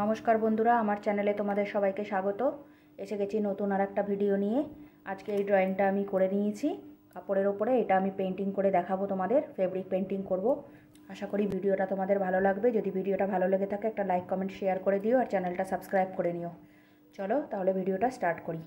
নমস্কার বন্ধুরা আমার চ্যানেলে তোমাদের সবাইকে স্বাগত এসে গেছি নতুন আর একটা ভিডিও নিয়ে আজকে এই ড্রয়িংটা আমি করে নিয়েছি কাপড়ের ওপরে এটা আমি পেন্টিং করে দেখাবো তোমাদের ফেব্রিক পেন্টিং করব আশা করি ভিডিওটা তোমাদের ভালো লাগবে যদি ভিডিওটা ভালো লেগে থাকে একটা লাইক কমেন্ট শেয়ার করে দিও আর চ্যানেলটা সাবস্ক্রাইব করে নিও চলো তাহলে ভিডিওটা স্টার্ট করি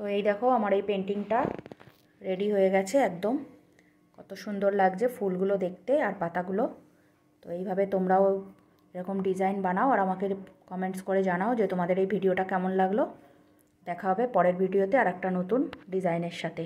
তো এই দেখো আমার এই পেন্টিংটা রেডি হয়ে গেছে একদম কত সুন্দর লাগছে ফুলগুলো দেখতে আর পাতাগুলো তো এইভাবে তোমরাও এরকম ডিজাইন বানাও আর আমাকে কমেন্টস করে জানাও যে তোমাদের এই ভিডিওটা কেমন লাগলো দেখা হবে পরের ভিডিওতে আর একটা নতুন ডিজাইনের সাথে